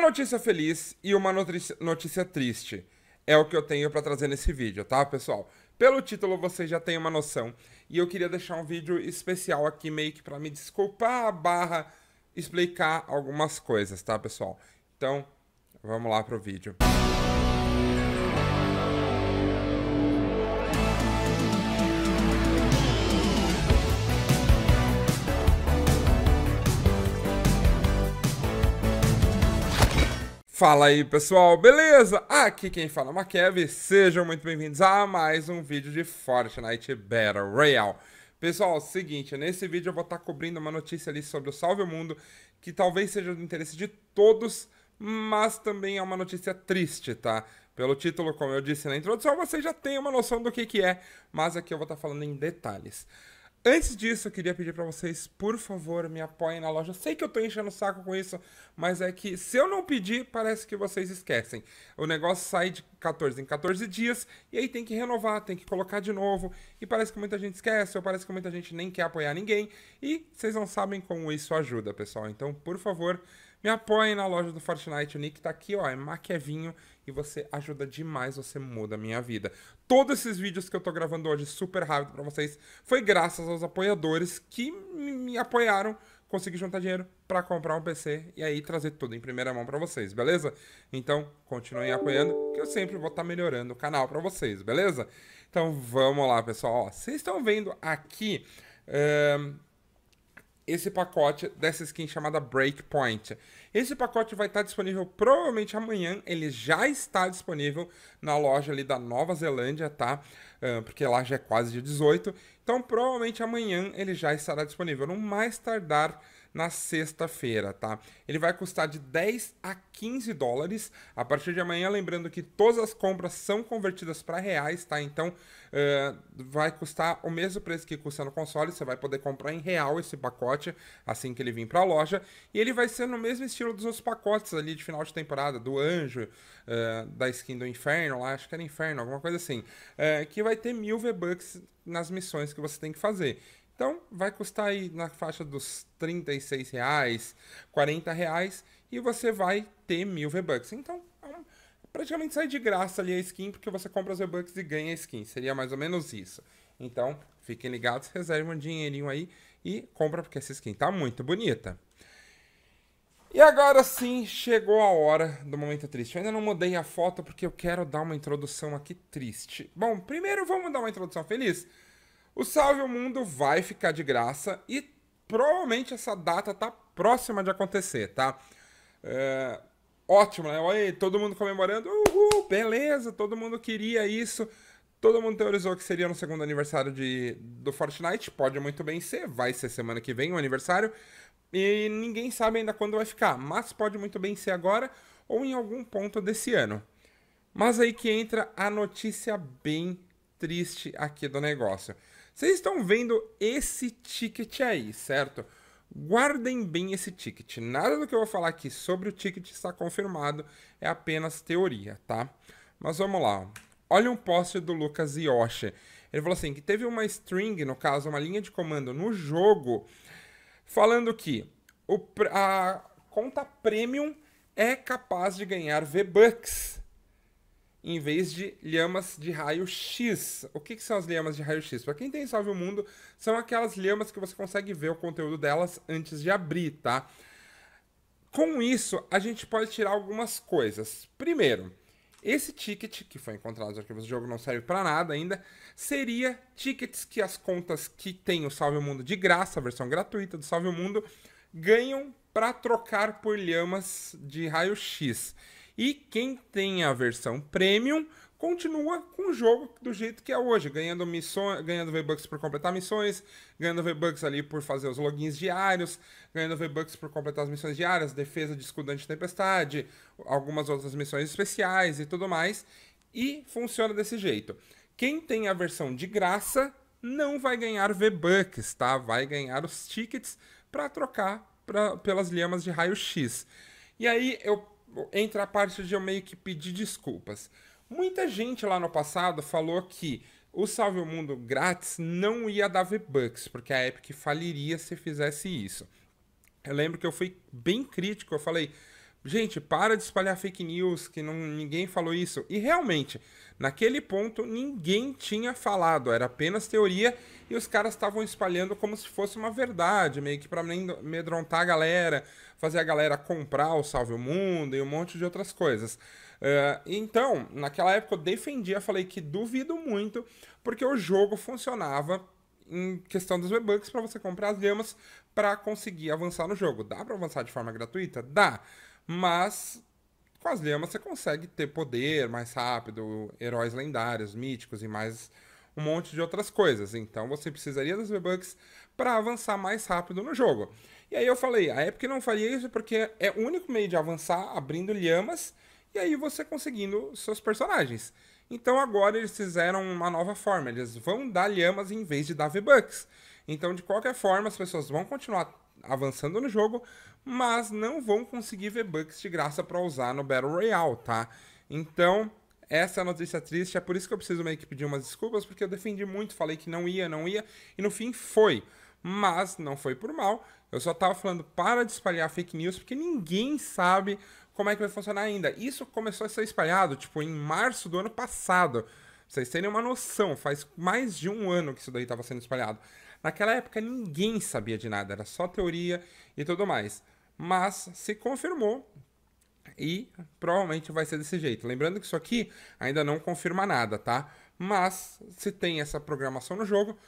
Uma notícia feliz e uma notícia, notícia triste é o que eu tenho para trazer nesse vídeo, tá, pessoal? Pelo título vocês já têm uma noção e eu queria deixar um vídeo especial aqui meio que para me desculpar barra explicar algumas coisas, tá, pessoal? Então, vamos lá pro vídeo. Música Fala aí pessoal, beleza? Aqui quem fala é o Makev, sejam muito bem-vindos a mais um vídeo de Fortnite Battle Royale. Pessoal, é o seguinte, nesse vídeo eu vou estar tá cobrindo uma notícia ali sobre o Salve o Mundo, que talvez seja do interesse de todos, mas também é uma notícia triste, tá? Pelo título, como eu disse na introdução, vocês já têm uma noção do que, que é, mas aqui eu vou estar tá falando em detalhes. Antes disso, eu queria pedir para vocês, por favor, me apoiem na loja. Sei que eu tô enchendo o saco com isso, mas é que se eu não pedir, parece que vocês esquecem. O negócio sai de 14 em 14 dias e aí tem que renovar, tem que colocar de novo. E parece que muita gente esquece, ou parece que muita gente nem quer apoiar ninguém. E vocês não sabem como isso ajuda, pessoal. Então, por favor, me apoiem na loja do Fortnite. O nick tá aqui, ó. É Maquevinho. E você ajuda demais, você muda a minha vida. Todos esses vídeos que eu tô gravando hoje super rápido para vocês foi graças aos apoiadores que me apoiaram consegui juntar dinheiro para comprar um PC e aí trazer tudo em primeira mão para vocês, beleza? Então, continuem apoiando, que eu sempre vou estar tá melhorando o canal para vocês, beleza? Então, vamos lá, pessoal. vocês estão vendo aqui... Uh esse pacote dessa skin chamada Breakpoint. Esse pacote vai estar disponível provavelmente amanhã, ele já está disponível na loja ali da Nova Zelândia, tá? Ah, porque lá já é quase dia 18, então provavelmente amanhã ele já estará disponível, no mais tardar na sexta-feira, tá? Ele vai custar de 10 a 15 dólares a partir de amanhã, lembrando que todas as compras são convertidas para reais, tá? Então uh, vai custar o mesmo preço que custa no console, você vai poder comprar em real esse pacote assim que ele vir para a loja e ele vai ser no mesmo estilo dos outros pacotes ali de final de temporada do Anjo, uh, da skin do Inferno, lá acho que era Inferno, alguma coisa assim, uh, que vai ter mil V-Bucks nas missões que você tem que fazer. Então, vai custar aí na faixa dos 36 reais, 40 reais, e você vai ter mil V-Bucks. Então, é praticamente sai de graça ali a skin, porque você compra os V-Bucks e ganha a skin. Seria mais ou menos isso. Então, fiquem ligados, reservem um dinheirinho aí e compra, porque essa skin tá muito bonita. E agora sim, chegou a hora do momento triste. Eu ainda não mudei a foto porque eu quero dar uma introdução aqui triste. Bom, primeiro vamos dar uma introdução feliz. O Salve o Mundo vai ficar de graça e provavelmente essa data tá próxima de acontecer, tá? É, ótimo, né? Olha aí, todo mundo comemorando. Uhul, beleza, todo mundo queria isso. Todo mundo teorizou que seria no segundo aniversário de, do Fortnite. Pode muito bem ser, vai ser semana que vem o aniversário. E ninguém sabe ainda quando vai ficar, mas pode muito bem ser agora ou em algum ponto desse ano. Mas aí que entra a notícia bem triste aqui do negócio. Vocês estão vendo esse ticket aí, certo? Guardem bem esse ticket. Nada do que eu vou falar aqui sobre o ticket está confirmado, é apenas teoria, tá? Mas vamos lá. Olha um post do Lucas Yoshi. Ele falou assim que teve uma string, no caso, uma linha de comando no jogo, falando que a conta premium é capaz de ganhar V-Bucks em vez de lhamas de raio-x. O que, que, são as lhamas de raio-x? Para quem tem Salve o Mundo, são aquelas lhamas que você consegue ver o conteúdo delas antes de abrir, tá? Com isso, a gente pode tirar algumas coisas. Primeiro, esse ticket que foi encontrado nos arquivos do jogo não serve para nada ainda. Seria tickets que as contas que tem o Salve o Mundo de graça, a versão gratuita do Salve o Mundo, ganham para trocar por lhamas de raio-x. E quem tem a versão premium continua com o jogo do jeito que é hoje, ganhando missões, ganhando V-Bucks por completar missões, ganhando V-Bucks ali por fazer os logins diários, ganhando V-Bucks por completar as missões diárias, defesa de escudo tempestade algumas outras missões especiais e tudo mais. E funciona desse jeito. Quem tem a versão de graça não vai ganhar V-Bucks, tá? Vai ganhar os tickets para trocar pra, pelas lhamas de raio-x. E aí eu entra a parte de eu meio que pedir desculpas. Muita gente lá no passado falou que o Salve o Mundo grátis não ia dar V-Bucks, porque a Epic faliria se fizesse isso. Eu lembro que eu fui bem crítico, eu falei, Gente, para de espalhar fake news, que não, ninguém falou isso. E realmente, naquele ponto, ninguém tinha falado, era apenas teoria e os caras estavam espalhando como se fosse uma verdade, meio que para amedrontar a galera, fazer a galera comprar o Salve o Mundo e um monte de outras coisas. Uh, então, naquela época eu defendia, falei que duvido muito, porque o jogo funcionava em questão dos V-Bucks para você comprar as gemas para conseguir avançar no jogo. Dá para avançar de forma gratuita? Dá. Mas com as lhamas você consegue ter poder mais rápido, heróis lendários, míticos e mais um monte de outras coisas. Então você precisaria das V-Bucks para avançar mais rápido no jogo. E aí eu falei, a época não faria isso porque é o único meio de avançar abrindo lhamas e aí você conseguindo seus personagens. Então agora eles fizeram uma nova forma, eles vão dar lhamas em vez de dar V-Bucks. Então de qualquer forma as pessoas vão continuar avançando no jogo, mas não vão conseguir V-Bucks de graça para usar no Battle Royale, tá? Então, essa é a notícia triste, é por isso que eu preciso meio que pedir umas desculpas, porque eu defendi muito, falei que não ia, não ia, e no fim foi. Mas não foi por mal, eu só tava falando para de espalhar fake news, porque ninguém sabe como é que vai funcionar ainda. Isso começou a ser espalhado, tipo, em março do ano passado. Pra vocês terem uma noção, faz mais de um ano que isso daí estava sendo espalhado. Naquela época ninguém sabia de nada, era só teoria e tudo mais. Mas se confirmou e provavelmente vai ser desse jeito. Lembrando que isso aqui ainda não confirma nada, tá? Mas se tem essa programação no jogo,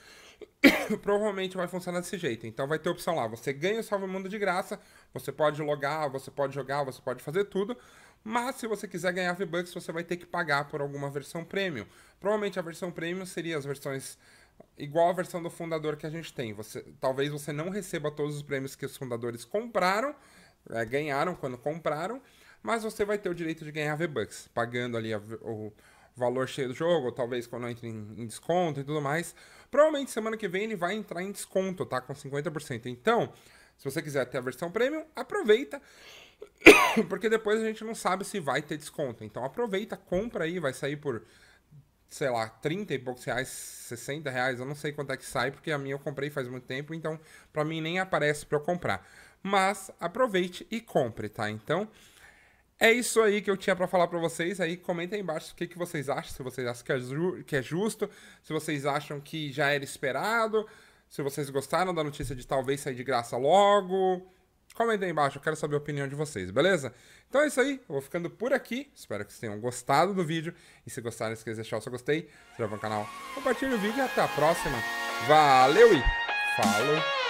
provavelmente vai funcionar desse jeito. Então vai ter a opção lá, você ganha o salve mundo de graça, você pode logar, você pode jogar, você pode fazer tudo, mas se você quiser ganhar V-Bucks, você vai ter que pagar por alguma versão premium. Provavelmente a versão premium seria as versões igual a versão do fundador que a gente tem. Você, talvez você não receba todos os prêmios que os fundadores compraram, é, ganharam quando compraram, mas você vai ter o direito de ganhar V-Bucks, pagando ali a, o valor cheio do jogo, ou talvez quando entre em, em, desconto e tudo mais. Provavelmente semana que vem ele vai entrar em desconto, tá? Com 50%. Então, se você quiser ter a versão premium, aproveita, porque depois a gente não sabe se vai ter desconto. Então aproveita, compra aí, vai sair por sei lá, 30 e poucos reais, 60 reais, eu não sei quanto é que sai, porque a minha eu comprei faz muito tempo, então para mim nem aparece para eu comprar. Mas aproveite e compre, tá? Então, é isso aí que eu tinha para falar para vocês. Aí comentem aí embaixo o que, que vocês acham, se vocês acham que é, que é justo, se vocês acham que já era esperado, se vocês gostaram da notícia de talvez sair de graça logo, Comenta aí embaixo, eu quero saber a opinião de vocês, beleza? Então é isso aí, eu vou ficando por aqui. Espero que vocês tenham gostado do vídeo. E se gostaram, não esqueça de deixar o seu gostei, se inscreva no canal, compartilhe o vídeo e até a próxima. Valeu e falou!